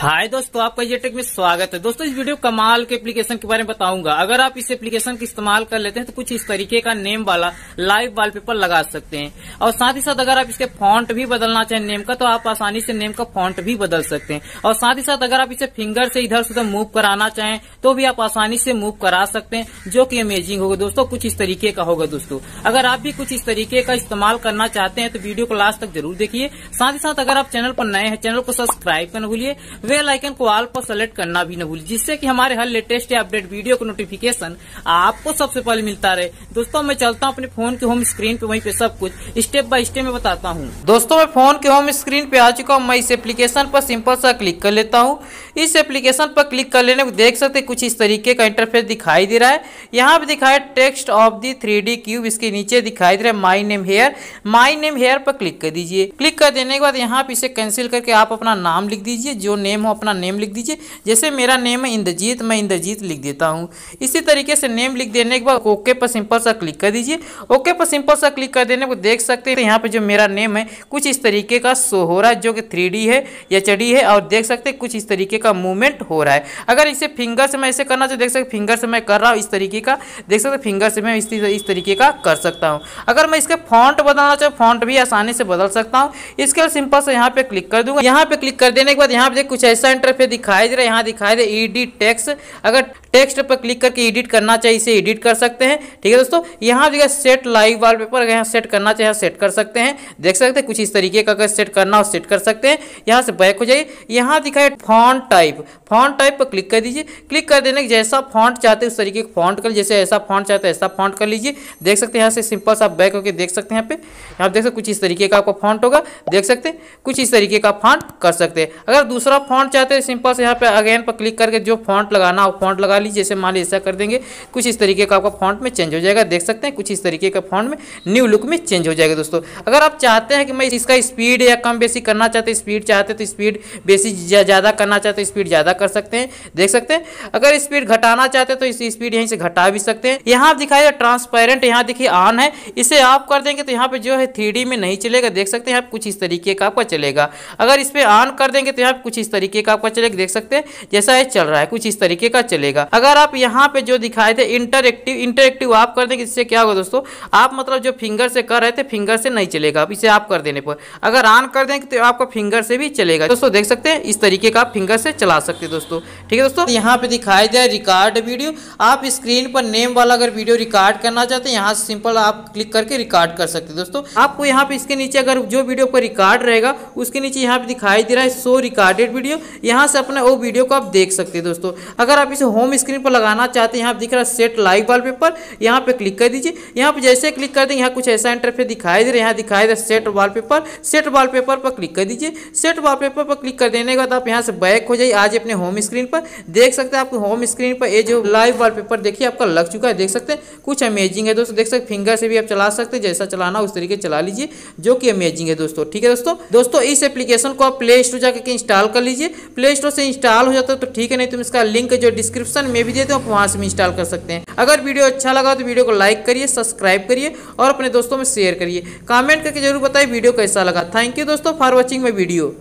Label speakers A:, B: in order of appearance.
A: हाय दोस्तों आपका ये टेक में स्वागत है दोस्तों इस वीडियो कमाल के एप्लीकेशन के बारे में बताऊंगा अगर आप इस एप्लीकेशन का इस्तेमाल कर लेते हैं तो कुछ इस तरीके का नेम वाला लाइव वॉलपेपर लगा सकते हैं और साथ ही साथ अगर आप इसके फॉन्ट भी बदलना चाहें नेम का तो आप आसानी से नेम का फॉन्ट भी बदल सकते हैं और साथ ही साथ अगर आप इसे फिंगर से इधर से उधर मूव कराना चाहें तो भी आप आसानी से मूव करा सकते हैं जो की अमेजिंग होगा दोस्तों कुछ इस तरीके का होगा दोस्तों अगर आप भी कुछ इस तरीके का इस्तेमाल करना चाहते हैं तो वीडियो को लास्ट तक जरूर देखिए साथ ही साथ अगर आप चैनल पर नए हैं चैनल को सब्सक्राइब करना भूलिए बेल आइकन को ऑल पर सेलेक्ट करना भी न भूलिए जिससे कि हमारे हर लेटेस्ट अपडेट वीडियो को नोटिफिकेशन आपको सबसे पहले मिलता रहे दोस्तों मैं चलता हूँ अपने फोन के होम स्क्रीन पे वहीं पे सब कुछ स्टेप बाय स्टेप में बताता हूँ दोस्तों मैं फोन के होम स्क्रीन पे आ चुका हूँ मैं इस एप्लीकेशन पर सिंपल सा क्लिक कर लेता हूँ इस एप्लीकेशन पर क्लिक कर लेने को देख सकते कुछ इस तरीके का इंटरफेस दिखाई दे रहा है यहाँ पे दिखाया text of the three cube इसके नीचे दिखाई दे रहा है my name here my name here पर क्लिक कर दीजिए क्लिक कर देने के बाद यहाँ पे इसे कैंसिल करके आप अपना नाम लिख दीजिए जो नेम नेम हो अपना नेम लिख दीजिए जैसे मेरा नेम है इंद्रजीत मैं इंद्रजीत लिख देता हूँ इसी तरीके से नेम लिख देने के बाद ओके पर सिंपल सा क्लिक कर दीजिए ओके पर सिंपल सा क्लिक कर देने को देख सकते हैं यहाँ पर जो मेरा नेम है कुछ इस तरीके का शो हो रहा है जो कि थ्री है या चढ़ी है और देख सकते कुछ इस तरीके का मूवमेंट हो रहा है अगर इसे फिंगर से मैं ऐसे करना चाहूँ तो देख सकते फिंगर से मैं कर रहा हूँ इस तरीके का देख सकते फिंगर से मैं इस, तरीके का कर सकता हूँ अगर मैं इसके फॉन्ट बदलना चाहूँ फॉन्ट भी आसानी से बदल सकता हूँ इसके सिंपल से यहाँ पे क्लिक कर दूंगा यहाँ पे क्लिक कर देने के बाद यहाँ पे कुछ ऐसा इंटरफेस दिखाई दे रहा है यहाँ दिखाई दे एडिट टेक्स्ट अगर टेक्स्ट पर क्लिक करके एडिट करना चाहिए इसे एडिट कर सकते हैं ठीक है दोस्तों यहाँ जो है सेट लाइव वाल पेपर अगर यहाँ सेट करना चाहिए सेट कर सकते हैं देख सकते हैं कुछ इस तरीके का अगर सेट करना हो सेट कर सकते हैं यहाँ से बैक हो जाइए यहाँ दिखाए फॉन्ट टाइप फॉन्ट टाइप पर क्लिक कर दीजिए क्लिक कर देने के जैसा फॉन्ट चाहते उस तरीके का फॉन्ट कर जैसे ऐसा फॉन्ट चाहते हैं ऐसा फॉन्ट कर लीजिए देख सकते हैं यहाँ से सिंपल सा बैक होकर देख सकते हैं यहाँ पे यहाँ देख सकते कुछ इस तरीके का आपका फॉन्ट होगा देख सकते हैं कुछ इस तरीके का फॉन्ट कर सकते हैं अगर दूसरा फॉन्ट चाहते हैं सिंपल से यहाँ पे अगेन पर क्लिक करके जो फॉन्ट लगाना हो फॉन्ट लगा लीजिए जैसे मान लीजिए ऐसा कर देंगे कुछ इस तरीके का आपका फॉन्ट में चेंज हो जाएगा देख सकते हैं कुछ इस तरीके का फॉन्ट में न्यू लुक में चेंज हो जाएगा दोस्तों अगर आप चाहते हैं कि मैं इसका स्पीड या कम बेसी करना चाहते स्पीड चाहते तो स्पीड बेसी ज़्यादा करना चाहते स्पीड ज़्यादा कर सकते हैं देख सकते हैं अगर स्पीड घटाना चाहते तो इस स्पीड यहीं से घटा भी सकते हैं यहाँ आप दिखाइए ट्रांसपेरेंट यहाँ देखिए ऑन है इसे आप कर देंगे तो यहाँ पे जो है थ्री में नहीं चलेगा देख सकते हैं आप कुछ इस तरीके का आपका चलेगा अगर इस पर ऑन कर देंगे तो यहाँ कुछ इस तरीके का आपका चलेगा देख सकते हैं जैसा ये चल रहा है कुछ इस तरीके का चलेगा अगर आप यहाँ पे जो दिखाए थे इंटरक्टिव इंटरक्टिव आप कर देंगे इससे क्या होगा दोस्तों आप मतलब जो फिंगर से कर रहे थे फिंगर से नहीं चलेगा इसे आप कर देने पर अगर ऑन कर देंगे तो आपका फिंगर से भी चलेगा दोस्तों देख सकते हैं इस तरीके का फिंगर से चला सकते हैं दोस्तों ठीक है दोस्तों तो यहाँ पे दिखाई दे रिकॉर्ड वीडियो आप स्क्रीन पर नेम वाला अगर वीडियो रिकॉर्ड करना चाहते हैं यहाँ से सिंपल आप क्लिक करके रिकॉर्ड कर सकते हैं दोस्तों आपको यहाँ पे इसके नीचे अगर जो वीडियो पर रिकॉर्ड रहेगा उसके नीचे यहाँ पे दिखाई दे रहा है सो रिकॉर्डेड वीडियो वीडियो यहाँ से अपना वो वीडियो को आप देख सकते हैं दोस्तों अगर आप इसे होम स्क्रीन पर लगाना चाहते हैं यहाँ दिख रहा है सेट लाइव पेपर यहाँ पे क्लिक कर दीजिए यहाँ पे जैसे क्लिक कर दें यहाँ कुछ ऐसा इंटरफेस दिखाई दे रहा है यहाँ दिखाई दे रहा सेट वॉलपेपर सेट वॉलपेपर पर क्लिक कर दीजिए सेट वॉलपेपर पर क्लिक कर देने के बाद आप यहाँ से बैक हो जाइए आज अपने होम स्क्रीन पर देख सकते हैं आप होम स्क्रीन पर ये जो लाइव वॉलपेपर देखिए आपका लग चुका है देख सकते हैं कुछ अमेजिंग है दोस्तों देख सकते फिंगर से भी आप चला सकते हैं जैसा चलाना उस तरीके चला लीजिए जो कि अमेजिंग है दोस्तों ठीक है दोस्तों दोस्तों इस एप्लीकेशन को आप प्ले स्टोर जाकर इंस्टॉल कर लीजिए लीजिए प्ले स्टोर से इंस्टॉल हो जाता है तो ठीक है नहीं तुम तो इसका लिंक जो डिस्क्रिप्शन में भी देते हो आप वहाँ से भी इंस्टॉल कर सकते हैं अगर वीडियो अच्छा लगा तो वीडियो को लाइक करिए सब्सक्राइब करिए और अपने दोस्तों में शेयर करिए कमेंट करके जरूर बताइए वीडियो कैसा लगा थैंक यू दोस्तों फॉर वॉचिंग माई वीडियो